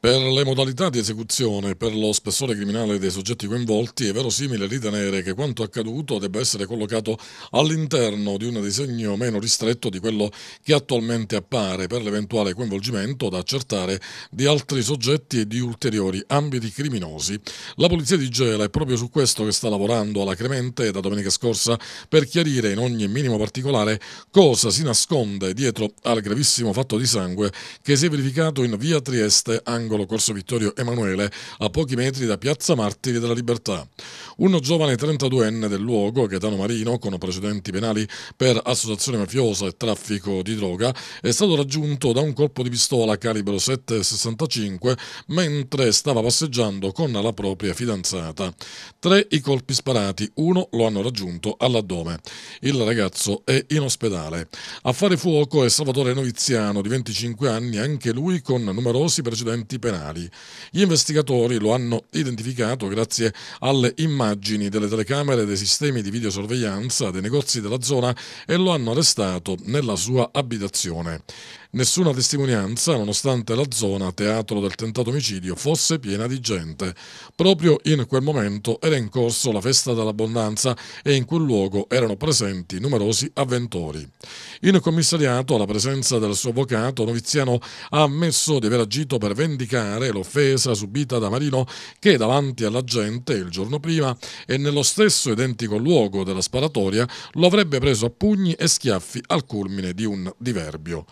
Per le modalità di esecuzione e per lo spessore criminale dei soggetti coinvolti è verosimile ritenere che quanto accaduto debba essere collocato all'interno di un disegno meno ristretto di quello che attualmente appare per l'eventuale coinvolgimento da accertare di altri soggetti e di ulteriori ambiti criminosi. La Polizia di Gela è proprio su questo che sta lavorando alacremente da domenica scorsa per chiarire in ogni minimo particolare cosa si nasconde dietro al gravissimo fatto di sangue che si è verificato in via Trieste anche angolo Corso Vittorio Emanuele, a pochi metri da Piazza Martiri della Libertà. Un giovane 32enne del luogo, Gaetano Marino, con precedenti penali per associazione mafiosa e traffico di droga, è stato raggiunto da un colpo di pistola calibro 7,65 mentre stava passeggiando con la propria fidanzata. Tre i colpi sparati, uno lo hanno raggiunto all'addome. Il ragazzo è in ospedale. A fare fuoco è Salvatore Noviziano, di 25 anni, anche lui con numerosi precedenti penali. Gli investigatori lo hanno identificato grazie alle immagini immagini delle telecamere dei sistemi di videosorveglianza dei negozi della zona e lo hanno arrestato nella sua abitazione. Nessuna testimonianza, nonostante la zona, teatro del tentato omicidio, fosse piena di gente. Proprio in quel momento era in corso la festa dell'abbondanza e in quel luogo erano presenti numerosi avventori. In commissariato, alla presenza del suo avvocato, Noviziano ha ammesso di aver agito per vendicare l'offesa subita da Marino che davanti alla gente il giorno prima e nello stesso identico luogo della sparatoria lo avrebbe preso a pugni e schiaffi al culmine di un diverbio.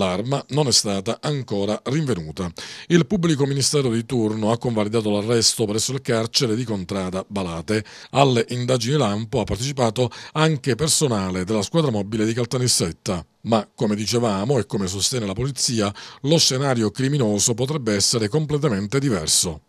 La l'arma non è stata ancora rinvenuta. Il pubblico ministero di turno ha convalidato l'arresto presso il carcere di Contrada Balate. Alle indagini lampo ha partecipato anche personale della squadra mobile di Caltanissetta. Ma, come dicevamo e come sostiene la polizia, lo scenario criminoso potrebbe essere completamente diverso.